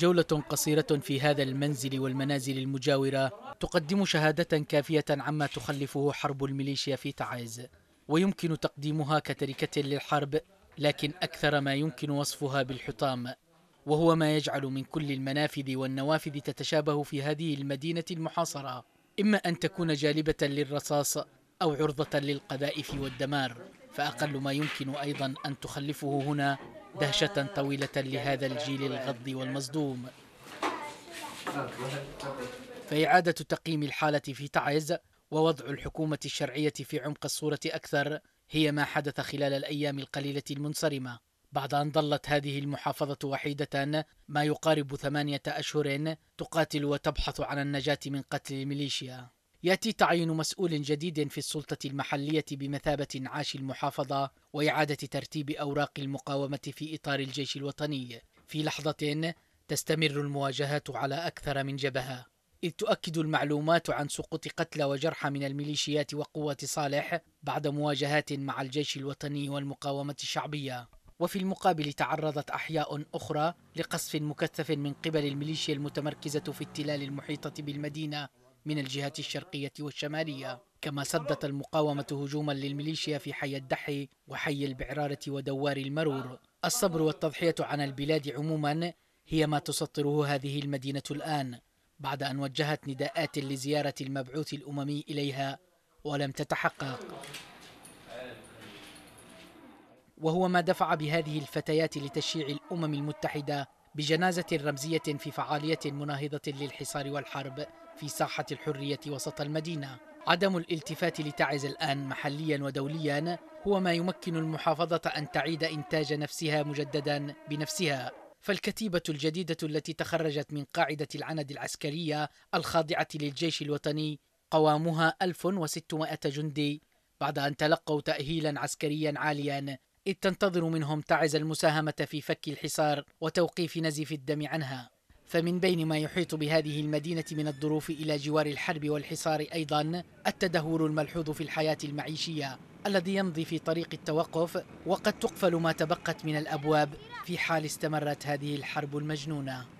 جولة قصيرة في هذا المنزل والمنازل المجاورة تقدم شهادة كافية عما تخلفه حرب الميليشيا في تعز ويمكن تقديمها كتركة للحرب لكن أكثر ما يمكن وصفها بالحطام وهو ما يجعل من كل المنافذ والنوافذ تتشابه في هذه المدينة المحاصرة إما أن تكون جالبة للرصاص أو عرضة للقذائف والدمار فأقل ما يمكن أيضا أن تخلفه هنا دهشة طويلة لهذا الجيل الغض والمصدوم فإعادة تقييم الحالة في تعز ووضع الحكومة الشرعية في عمق الصورة أكثر هي ما حدث خلال الأيام القليلة المنصرمة بعد أن ظلت هذه المحافظة وحيدة ما يقارب ثمانية أشهر تقاتل وتبحث عن النجاة من قتل الميليشيا ياتي تعيين مسؤول جديد في السلطه المحليه بمثابه انعاش المحافظه واعاده ترتيب اوراق المقاومه في اطار الجيش الوطني في لحظه تستمر المواجهات على اكثر من جبهه اذ تؤكد المعلومات عن سقوط قتلى وجرحى من الميليشيات وقوات صالح بعد مواجهات مع الجيش الوطني والمقاومه الشعبيه وفي المقابل تعرضت أحياء أخرى لقصف مكثف من قبل الميليشيا المتمركزة في التلال المحيطة بالمدينة من الجهات الشرقية والشمالية كما سدت المقاومة هجوما للميليشيا في حي الدحي وحي البعرارة ودوار المرور الصبر والتضحية عن البلاد عموما هي ما تسطره هذه المدينة الآن بعد أن وجهت نداءات لزيارة المبعوث الأممي إليها ولم تتحقق وهو ما دفع بهذه الفتيات لتشييع الأمم المتحدة بجنازة رمزية في فعالية مناهضة للحصار والحرب في ساحة الحرية وسط المدينة عدم الالتفات لتعز الآن محليا ودوليا هو ما يمكن المحافظة أن تعيد إنتاج نفسها مجددا بنفسها فالكتيبة الجديدة التي تخرجت من قاعدة العند العسكرية الخاضعة للجيش الوطني قوامها 1600 جندي بعد أن تلقوا تأهيلا عسكريا عاليا إذ تنتظر منهم تعز المساهمة في فك الحصار وتوقيف نزيف الدم عنها فمن بين ما يحيط بهذه المدينة من الظروف إلى جوار الحرب والحصار أيضا التدهور الملحوظ في الحياة المعيشية الذي يمضي في طريق التوقف وقد تقفل ما تبقت من الأبواب في حال استمرت هذه الحرب المجنونة